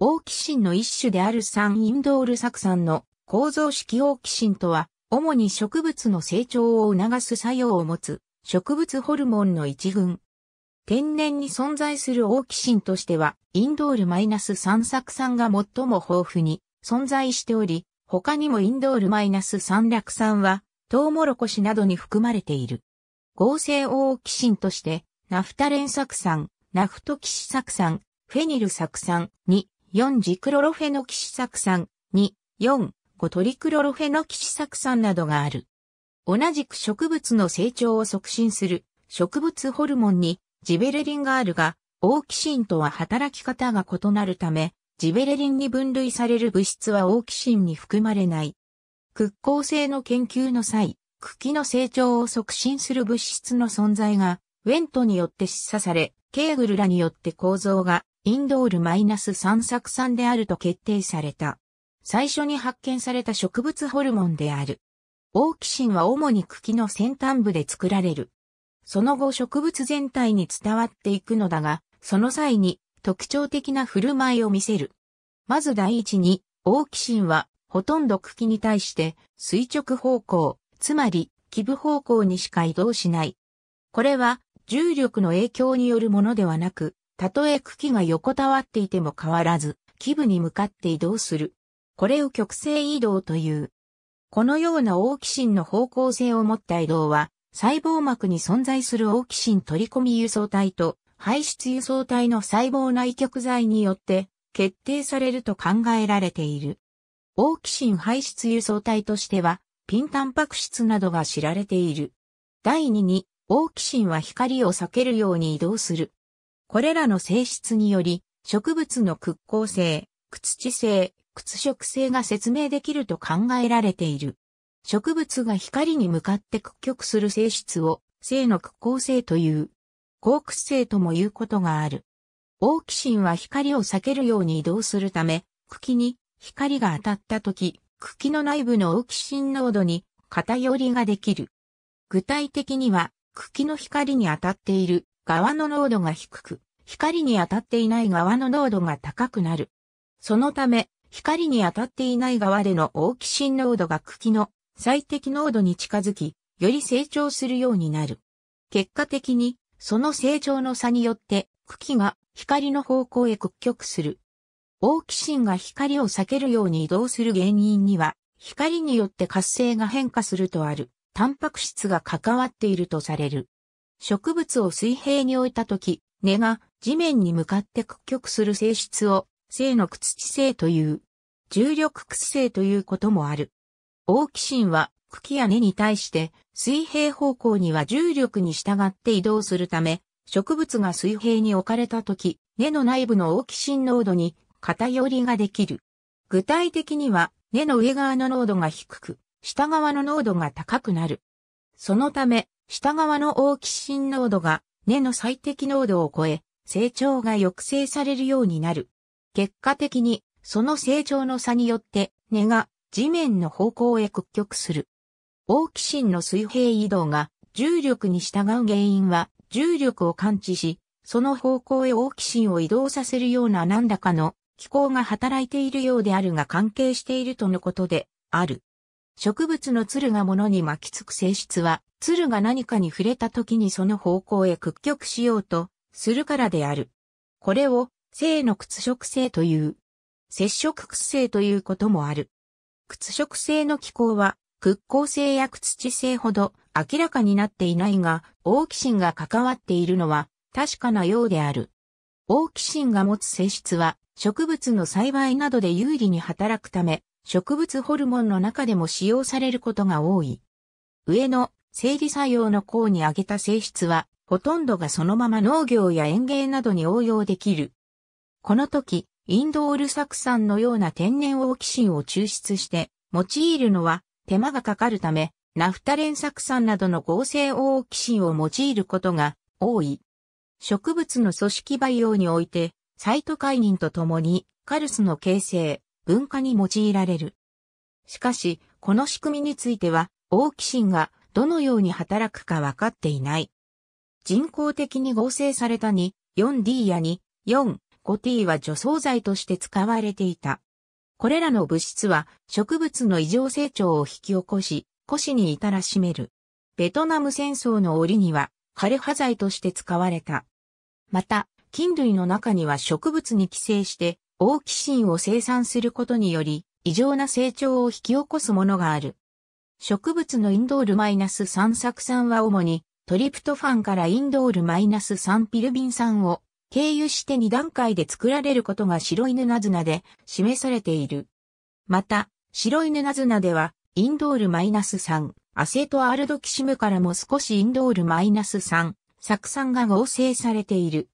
オーキシンの一種である酸インドール酢酸の構造式オーキシンとは、主に植物の成長を促す作用を持つ植物ホルモンの一群。天然に存在するオーキシンとしては、インドール -3 酢酸が最も豊富に存在しており、他にもインドール -3 略酸は、トウモロコシなどに含まれている。合成オーキシンとして、ナフタレン酢酸、ナフトキシ酢酸、フェニル酢酸に4ジクロロフェノキシ酢酸、2、4、5トリクロロフェノキシ酢酸などがある。同じく植物の成長を促進する植物ホルモンにジベレリンがあるが、オーキシンとは働き方が異なるため、ジベレリンに分類される物質はオーキシンに含まれない。屈光性の研究の際、茎の成長を促進する物質の存在が、ウェントによって示唆され、ケーグルらによって構造がインドール -3 酢三であると決定された。最初に発見された植物ホルモンである。オーキシンは主に茎の先端部で作られる。その後植物全体に伝わっていくのだが、その際に特徴的な振る舞いを見せる。まず第一に、オーキシンはほとんど茎に対して垂直方向、つまり基部方向にしか移動しない。これは重力の影響によるものではなく、たとえ茎が横たわっていても変わらず、基部に向かって移動する。これを極性移動という。このようなオーキシンの方向性を持った移動は、細胞膜に存在するオーキシン取り込み輸送体と排出輸送体の細胞内極剤によって決定されると考えられている。オーキシン排出輸送体としては、ピンタンパク質などが知られている。第2に、オーキシンは光を避けるように移動する。これらの性質により、植物の屈光性、屈地性、屈色性が説明できると考えられている。植物が光に向かって屈曲する性質を、性の屈光性という、光屈性とも言うことがある。オーキシンは光を避けるように移動するため、茎に光が当たった時、茎の内部のオーキシン濃度に偏りができる。具体的には、茎の光に当たっている側の濃度が低く、光に当たっていない側の濃度が高くなる。そのため、光に当たっていない側でのオキシン濃度が茎の最適濃度に近づき、より成長するようになる。結果的に、その成長の差によって茎が光の方向へ屈曲する。オキシンが光を避けるように移動する原因には、光によって活性が変化するとある、タンパク質が関わっているとされる。植物を水平に置いたとき、根が地面に向かって屈曲する性質を、性の屈地性という、重力屈性ということもある。オーキシンは茎や根に対して水平方向には重力に従って移動するため、植物が水平に置かれた時、根の内部のオーキシン濃度に偏りができる。具体的には、根の上側の濃度が低く、下側の濃度が高くなる。そのため、下側のオーキシン濃度が根の最適濃度を超え、成長が抑制されるようになる。結果的に、その成長の差によって根が地面の方向へ屈曲する。オーキシンの水平移動が重力に従う原因は重力を感知し、その方向へオーキシンを移動させるような何らかの機構が働いているようであるが関係しているとのことである。植物の鶴が物に巻きつく性質は、鶴が何かに触れた時にその方向へ屈曲しようとするからである。これを、性の屈辱性という、接触屈性ということもある。屈辱性の機構は、屈光性や屈地性ほど明らかになっていないが、オーキシンが関わっているのは確かなようである。オーキシンが持つ性質は、植物の栽培などで有利に働くため、植物ホルモンの中でも使用されることが多い。上の生理作用の項に挙げた性質は、ほとんどがそのまま農業や園芸などに応用できる。この時、インドール酢酸のような天然オーキシンを抽出して、用いるのは手間がかかるため、ナフタレン酢酸などの合成オーキシンを用いることが多い。植物の組織培養において、サイトカイニンとともにカルスの形成、文化に用いられる。しかし、この仕組みについては、オーキシンがどのように働くか分かっていない。人工的に合成されたに 4D やに 4,5T は除草剤として使われていた。これらの物質は植物の異常成長を引き起こし、古死に至らしめる。ベトナム戦争の折には枯葉剤として使われた。また、菌類の中には植物に寄生して大奇心を生産することにより、異常な成長を引き起こすものがある。植物のインドールマイナス -3 酢酸は主にトリプトファンからインドールマイナス -3 ピルビン酸を経由して2段階で作られることが白いナズナで示されている。また、白いナズナではインドールマイナス -3 アセトアルドキシムからも少しインドールマイナス -3 酢酸が合成されている。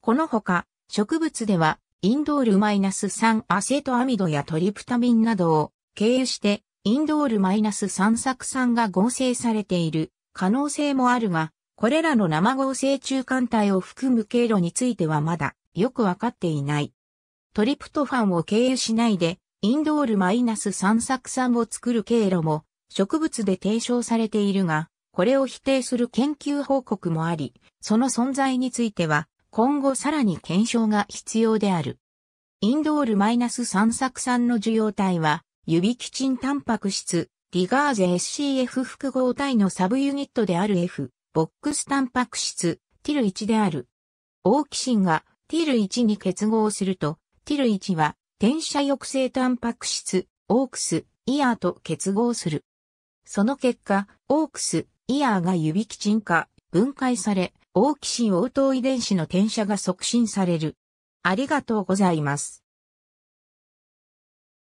このほか、植物ではインドール -3 アセトアミドやトリプタミンなどを経由してインドール -3 酢酸が合成されている可能性もあるが、これらの生合成中間体を含む経路についてはまだよくわかっていない。トリプトファンを経由しないで、インドール -3 酢酸を作る経路も植物で提唱されているが、これを否定する研究報告もあり、その存在については今後さらに検証が必要である。インドール -3 作酸の受容体は、ユビキチンタンパク質、リガーゼ SCF 複合体のサブユニットである F、ボックスタンパク質、ティル1である。オーキシンがティル1に結合すると、ティル1は転写抑制タンパク質、オークス、イヤーと結合する。その結果、オークス、イヤーが指基キチン化、分解され、大ー心応答遺伝子の転写が促進される。ありがとうございます。